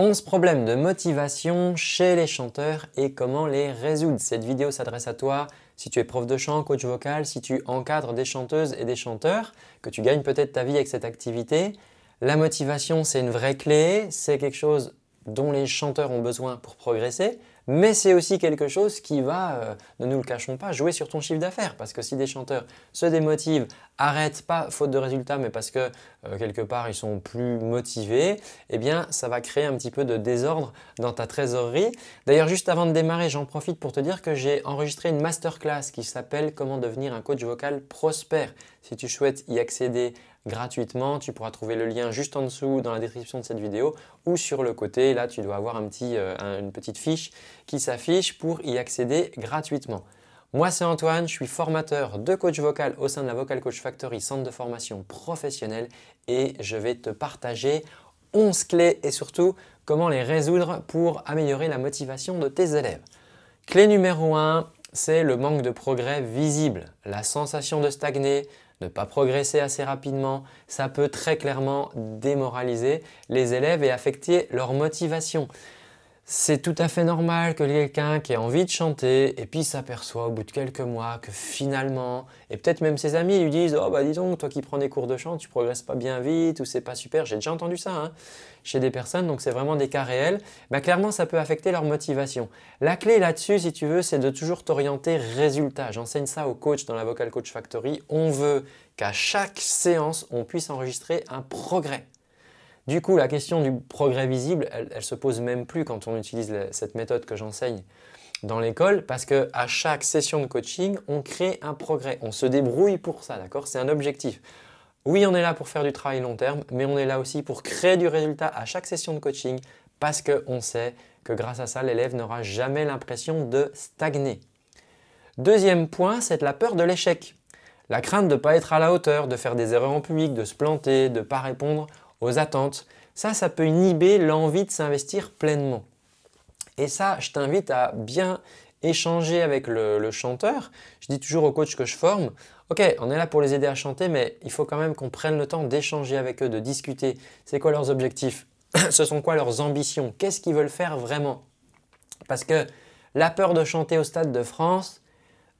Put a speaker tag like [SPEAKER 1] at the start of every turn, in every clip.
[SPEAKER 1] 11 problèmes de motivation chez les chanteurs et comment les résoudre. Cette vidéo s'adresse à toi si tu es prof de chant, coach vocal, si tu encadres des chanteuses et des chanteurs, que tu gagnes peut-être ta vie avec cette activité. La motivation, c'est une vraie clé, c'est quelque chose dont les chanteurs ont besoin pour progresser mais c'est aussi quelque chose qui va, euh, ne nous le cachons pas, jouer sur ton chiffre d'affaires. Parce que si des chanteurs se démotivent, arrêtent pas faute de résultats, mais parce que euh, quelque part ils sont plus motivés, eh bien ça va créer un petit peu de désordre dans ta trésorerie. D'ailleurs, juste avant de démarrer, j'en profite pour te dire que j'ai enregistré une masterclass qui s'appelle Comment devenir un coach vocal prospère. Si tu souhaites y accéder gratuitement. Tu pourras trouver le lien juste en dessous dans la description de cette vidéo ou sur le côté. Là, tu dois avoir euh, une petite fiche qui s'affiche pour y accéder gratuitement. Moi, c'est Antoine, je suis formateur de coach vocal au sein de la Vocal Coach Factory, centre de formation professionnelle, et je vais te partager 11 clés et surtout comment les résoudre pour améliorer la motivation de tes élèves. Clé numéro 1, c'est le manque de progrès visible, la sensation de stagner, ne pas progresser assez rapidement, ça peut très clairement démoraliser les élèves et affecter leur motivation. C'est tout à fait normal que quelqu'un qui a envie de chanter et puis s'aperçoit au bout de quelques mois que finalement, et peut-être même ses amis lui disent Oh bah dis donc, toi qui prends des cours de chant, tu progresses pas bien vite ou c'est pas super. J'ai déjà entendu ça hein, chez des personnes, donc c'est vraiment des cas réels. Bah, clairement, ça peut affecter leur motivation. La clé là-dessus, si tu veux, c'est de toujours t'orienter résultat. J'enseigne ça au coach dans la Vocal Coach Factory. On veut qu'à chaque séance, on puisse enregistrer un progrès. Du coup, la question du progrès visible, elle, ne se pose même plus quand on utilise cette méthode que j'enseigne dans l'école, parce qu'à chaque session de coaching, on crée un progrès, on se débrouille pour ça, d'accord C'est un objectif. Oui, on est là pour faire du travail long terme, mais on est là aussi pour créer du résultat à chaque session de coaching, parce qu'on sait que grâce à ça, l'élève n'aura jamais l'impression de stagner. Deuxième point, c'est la peur de l'échec. La crainte de ne pas être à la hauteur, de faire des erreurs en public, de se planter, de ne pas répondre aux attentes. Ça, ça peut inhiber l'envie de s'investir pleinement. Et ça, je t'invite à bien échanger avec le, chanteur. Je dis toujours aux coachs que je forme, ok, on est là pour les aider à chanter, mais il faut quand même qu'on prenne le temps d'échanger avec eux, de discuter. C'est quoi leurs objectifs Ce sont quoi leurs ambitions Qu'est-ce qu'ils veulent faire vraiment Parce que la peur de chanter au Stade de France,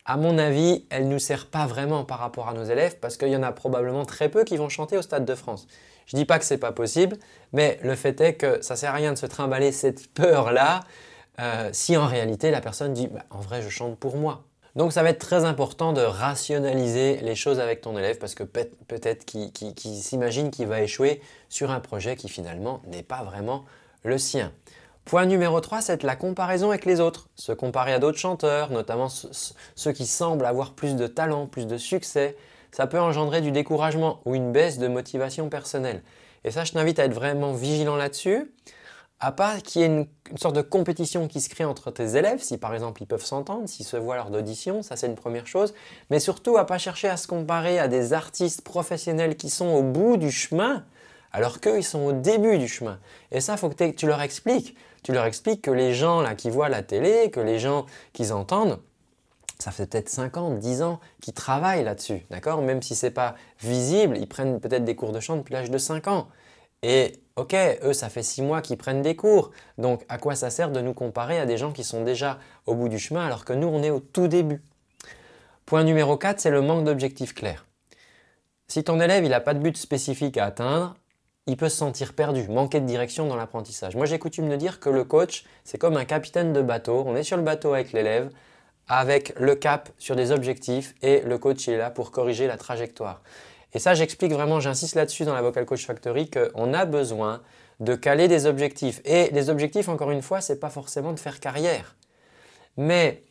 [SPEAKER 1] à mon avis, elle ne nous sert pas vraiment par rapport à nos élèves parce qu'il y en a probablement très peu qui vont chanter au Stade de France. Je dis pas que ce n'est pas possible, mais le fait est que ça ne sert à rien de se trimballer cette peur-là euh, si en réalité la personne dit bah, en vrai je chante pour moi. Donc ça va être très important de rationaliser les choses avec ton élève parce que peut-être qu'il s'imagine qu'il va échouer sur un projet qui finalement n'est pas vraiment le sien. Point numéro 3, c'est la comparaison avec les autres. Se comparer à d'autres chanteurs, notamment ceux qui semblent avoir plus de talent, plus de succès, ça peut engendrer du découragement ou une baisse de motivation personnelle. Et ça, je t'invite à être vraiment vigilant là-dessus, à pas qu'il y ait une, sorte de compétition qui se crée entre tes élèves, si par exemple ils peuvent s'entendre, s'ils se voient lors d'audition, ça c'est une première chose, mais surtout à pas chercher à se comparer à des artistes professionnels qui sont au bout du chemin, alors qu'eux, ils sont au début du chemin. Et ça, faut que tu leur expliques. Tu leur expliques que les gens là qui voient la télé, que les gens qu'ils entendent, ça fait peut-être 5 ans, 10 ans qu'ils travaillent là-dessus, d'accord Même si ce n'est pas visible, ils prennent peut-être des cours de chant depuis l'âge de 5 ans. Et ok, eux, ça fait 6 mois qu'ils prennent des cours. Donc à quoi ça sert de nous comparer à des gens qui sont déjà au bout du chemin alors que nous, on est au tout début Point numéro 4, c'est le manque d'objectifs clairs. Si ton élève, il n'a pas de but spécifique à atteindre, il peut se sentir perdu, manquer de direction dans l'apprentissage. Moi, j'ai coutume de dire que le coach, c'est comme un capitaine de bateau. On est sur le bateau avec l'élève avec le cap sur des objectifs et le coach est là pour corriger la trajectoire. Et ça, j'explique vraiment, j'insiste là-dessus dans la Vocal Coach Factory, qu'on a besoin de caler des objectifs. Et les objectifs, encore une fois, ce n'est pas forcément de faire carrière. Mais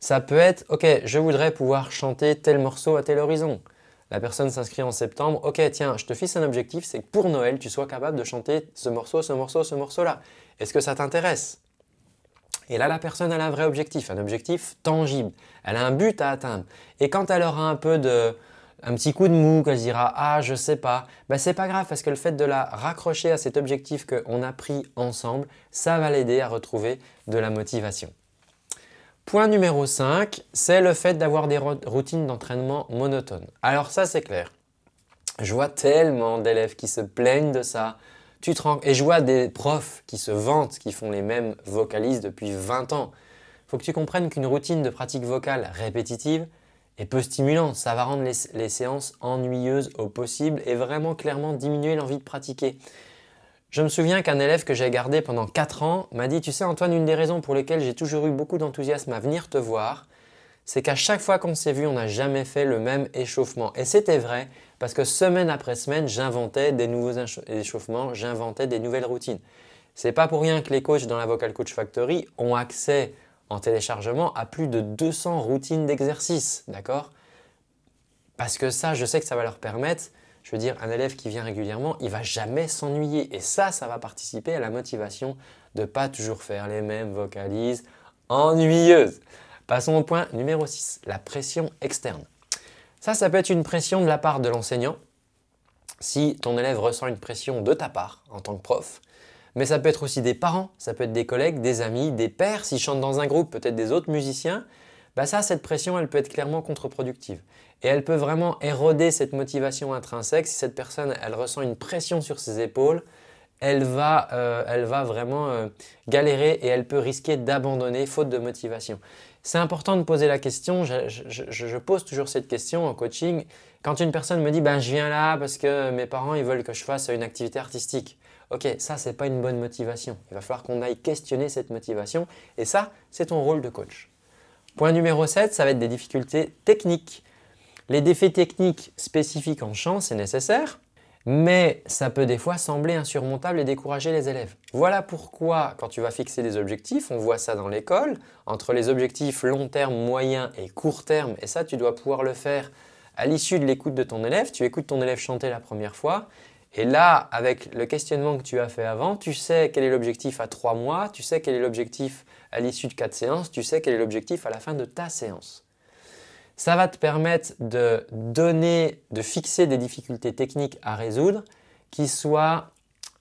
[SPEAKER 1] ça peut être, ok, je voudrais pouvoir chanter tel morceau à tel horizon. La personne s'inscrit en septembre, ok, tiens, je te fixe un objectif, c'est que pour Noël, tu sois capable de chanter ce morceau, ce morceau, ce morceau-là. Est-ce que ça t'intéresse et là, la personne, a un vrai objectif, un objectif tangible. Elle a un but à atteindre. Et quand elle aura un peu de, un petit coup de mou, qu'elle dira ah je sais pas, ben, ce n'est pas grave parce que le fait de la raccrocher à cet objectif qu'on a pris ensemble, ça va l'aider à retrouver de la motivation. Point numéro 5, c'est le fait d'avoir des routines d'entraînement monotones. Alors ça c'est clair. Je vois tellement d'élèves qui se plaignent de ça, tu rends... Et je vois des profs qui se vantent, qui font les mêmes vocalises depuis 20 ans. Faut que tu comprennes qu'une routine de pratique vocale répétitive est peu stimulante. Ça va rendre les, les séances ennuyeuses au possible et vraiment clairement diminuer l'envie de pratiquer. Je me souviens qu'un élève que j'ai gardé pendant 4 ans m'a dit, tu sais Antoine, une des raisons pour lesquelles j'ai toujours eu beaucoup d'enthousiasme à venir te voir, c'est qu'à chaque fois qu'on s'est vu, on n'a jamais fait le même échauffement. Et c'était vrai, parce que semaine après semaine, j'inventais des nouveaux échauffements, j'inventais des nouvelles routines. C'est pas pour rien que les coachs dans la Vocal Coach Factory ont accès en téléchargement à plus de 200 routines d'exercice, d'accord Parce que ça, je sais que ça va leur permettre, je veux dire, un élève qui vient régulièrement, il va jamais s'ennuyer. Et ça, ça va participer à la motivation de ne pas toujours faire les mêmes vocalises ennuyeuses. Passons au point numéro 6, la pression externe. Ça, ça peut être une pression de la part de l'enseignant, si ton élève ressent une pression de ta part en tant que prof, mais ça peut être aussi des parents, ça peut être des collègues, des amis, des pères, s'ils chantent dans un groupe, peut-être des autres musiciens, bah ça, cette pression, elle peut être clairement contre-productive. Et elle peut vraiment éroder cette motivation intrinsèque si cette personne, elle ressent une pression sur ses épaules, euh, elle va, vraiment euh, galérer et elle peut risquer d'abandonner faute de motivation. C'est important de poser la question, je, pose toujours cette question en coaching. Quand une personne me dit ben, je viens là parce que mes parents ils veulent que je fasse une activité artistique », Ok, ça, c'est pas une bonne motivation. Il va falloir qu'on aille questionner cette motivation. Et ça, c'est ton rôle de coach. Point numéro 7, ça va être des difficultés techniques. Les défis techniques spécifiques en chant, c'est nécessaire mais ça peut des fois sembler insurmontable et décourager les élèves. Voilà pourquoi, quand tu vas fixer des objectifs, on voit ça dans l'école, entre les objectifs long terme, moyen et court terme, et ça, tu dois pouvoir le faire à l'issue de l'écoute de ton élève. Tu écoutes ton élève chanter la première fois, et là, avec le questionnement que tu as fait avant, tu sais quel est l'objectif à 3 mois, tu sais quel est l'objectif à l'issue de 4 séances, tu sais quel est l'objectif à la fin de ta séance. Ça va te permettre de donner, de fixer des difficultés techniques à résoudre qui soient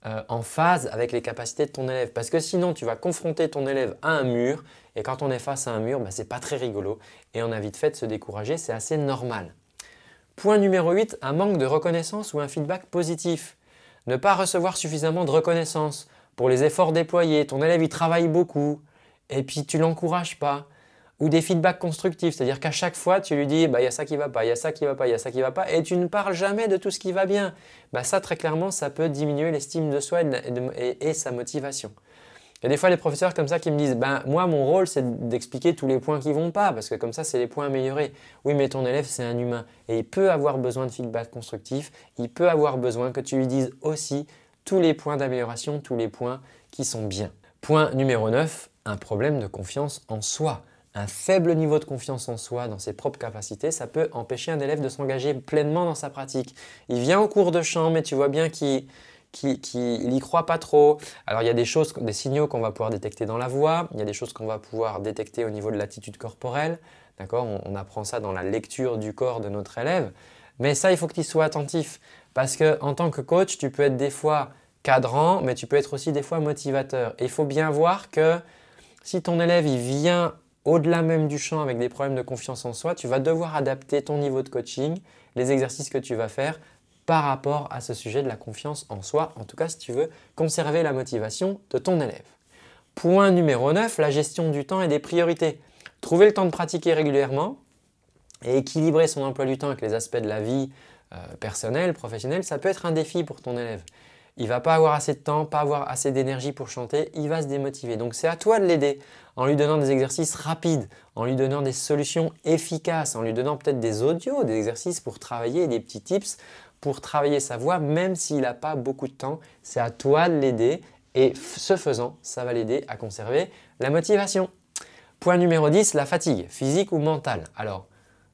[SPEAKER 1] euh, en phase avec les capacités de ton élève. Parce que sinon, tu vas confronter ton élève à un mur. Et quand on est face à un mur, bah, ce n'est pas très rigolo. Et on a vite fait de se décourager, c'est assez normal. Point numéro 8, un manque de reconnaissance ou un feedback positif. Ne pas recevoir suffisamment de reconnaissance pour les efforts déployés. Ton élève, il travaille beaucoup et puis tu l'encourages pas ou des feedbacks constructifs, c'est-à-dire qu'à chaque fois tu lui dis bah il y a ça qui va pas, il y a ça qui va pas, il y a ça qui va pas et tu ne parles jamais de tout ce qui va bien. Bah ça très clairement ça peut diminuer l'estime de soi et, sa motivation. Il y a des fois les professeurs comme ça qui me disent bah, moi mon rôle c'est d'expliquer tous les points qui vont pas parce que comme ça c'est les points améliorés. Oui mais ton élève c'est un humain et il peut avoir besoin de feedback constructif, il peut avoir besoin que tu lui dises aussi tous les points d'amélioration, tous les points qui sont bien. Point numéro 9, un problème de confiance en soi un faible niveau de confiance en soi, dans ses propres capacités, ça peut empêcher un élève de s'engager pleinement dans sa pratique. Il vient au cours de chant, mais tu vois bien qu'il n'y croit pas trop. Alors il y a des choses, des signaux qu'on va pouvoir détecter dans la voix, il y a des choses qu'on va pouvoir détecter au niveau de l'attitude corporelle, d'accord on, apprend ça dans la lecture du corps de notre élève, mais ça il faut que tu sois attentif parce que en tant que coach, tu peux être des fois cadrant, mais tu peux être aussi des fois motivateur. il faut bien voir que si ton élève il vient au-delà même du champ avec des problèmes de confiance en soi, tu vas devoir adapter ton niveau de coaching, les exercices que tu vas faire par rapport à ce sujet de la confiance en soi, en tout cas si tu veux conserver la motivation de ton élève. Point numéro 9, la gestion du temps et des priorités. Trouver le temps de pratiquer régulièrement et équilibrer son emploi du temps avec les aspects de la vie euh, personnelle, professionnelle, ça peut être un défi pour ton élève il va pas avoir assez de temps, pas avoir assez d'énergie pour chanter, il va se démotiver. Donc c'est à toi de l'aider en lui donnant des exercices rapides, en lui donnant des solutions efficaces, en lui donnant peut-être des audios, des exercices pour travailler des petits tips pour travailler sa voix même s'il n'a pas beaucoup de temps. C'est à toi de l'aider et ce faisant, ça va l'aider à conserver la motivation. Point numéro 10, la fatigue, physique ou mentale. Alors,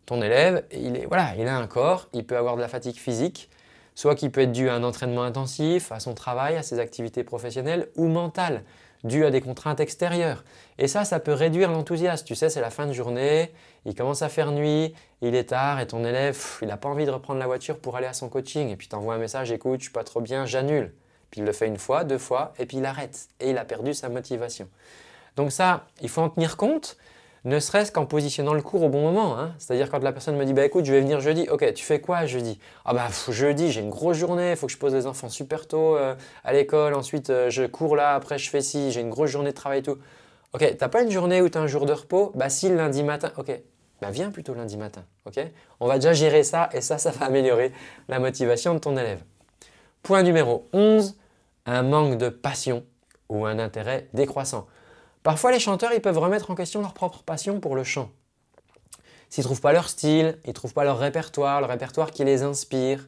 [SPEAKER 1] ton élève, voilà, il a un corps, il peut avoir de la fatigue physique, soit qui peut être dû à un entraînement intensif, à son travail, à ses activités professionnelles ou mentales, dû à des contraintes extérieures. Et ça, ça peut réduire l'enthousiasme. Tu sais, c'est la fin de journée, il commence à faire nuit, il est tard et ton élève, il n'a pas envie de reprendre la voiture pour aller à son coaching. Et puis envoies un message, écoute, je suis pas trop bien, j'annule. Puis il le fait une fois, deux fois, et puis il arrête. Et il a perdu sa motivation. Donc ça, il faut en tenir compte ne serait-ce qu'en positionnant le cours au bon moment. Hein. C'est-à-dire quand la personne me dit bah écoute, je vais venir jeudi, ok, tu fais quoi jeudi Ah bah jeudi, j'ai une grosse journée, il faut que je pose les enfants super tôt euh, à l'école, ensuite euh, je cours là, après je fais ci, j'ai une grosse journée de travail et tout. Ok, t'as pas une journée où tu as un jour de repos Bah si, lundi matin, ok. Bah viens plutôt lundi matin, ok On va déjà gérer ça et ça, ça va améliorer la motivation de ton élève. Point numéro 11, un manque de passion ou un intérêt décroissant. Parfois, les chanteurs, ils peuvent remettre en question leur propre passion pour le chant. S'ils trouvent pas leur style, ils trouvent pas leur répertoire, le répertoire qui les inspire,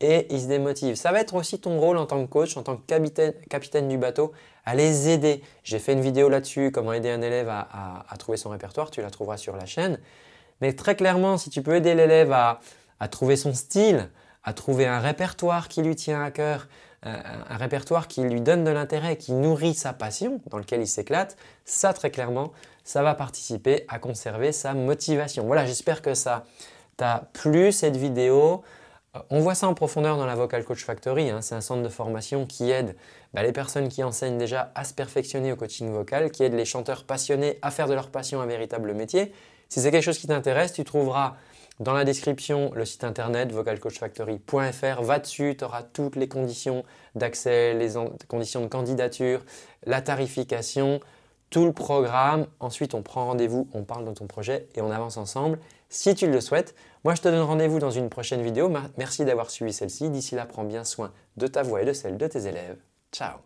[SPEAKER 1] et ils se démotivent. Ça va être aussi ton rôle en tant que coach, en tant que capitaine, du bateau, à les aider. J'ai fait une vidéo là-dessus, comment aider un élève à, trouver son répertoire, tu la trouveras sur la chaîne. Mais très clairement, si tu peux aider l'élève à trouver son style, à trouver un répertoire qui lui tient à cœur, un répertoire qui lui donne de l'intérêt, qui nourrit sa passion, dans lequel il s'éclate, ça très clairement, ça va participer à conserver sa motivation. Voilà, j'espère que ça t'a plu cette vidéo. Euh, on voit ça en profondeur dans la Vocal Coach Factory. Hein. C'est un centre de formation qui aide bah, les personnes qui enseignent déjà à se perfectionner au coaching vocal, qui aide les chanteurs passionnés à faire de leur passion un véritable métier. Si c'est quelque chose qui t'intéresse, tu trouveras dans la description, le site internet vocalcoachfactory.fr. Va dessus, tu auras toutes les conditions d'accès, les conditions de candidature, la tarification, tout le programme. Ensuite, on prend rendez-vous, on parle de ton projet et on avance ensemble si tu le souhaites. Moi, je te donne rendez-vous dans une prochaine vidéo. Merci d'avoir suivi celle-ci. D'ici là, prends bien soin de ta voix et de celle de tes élèves. Ciao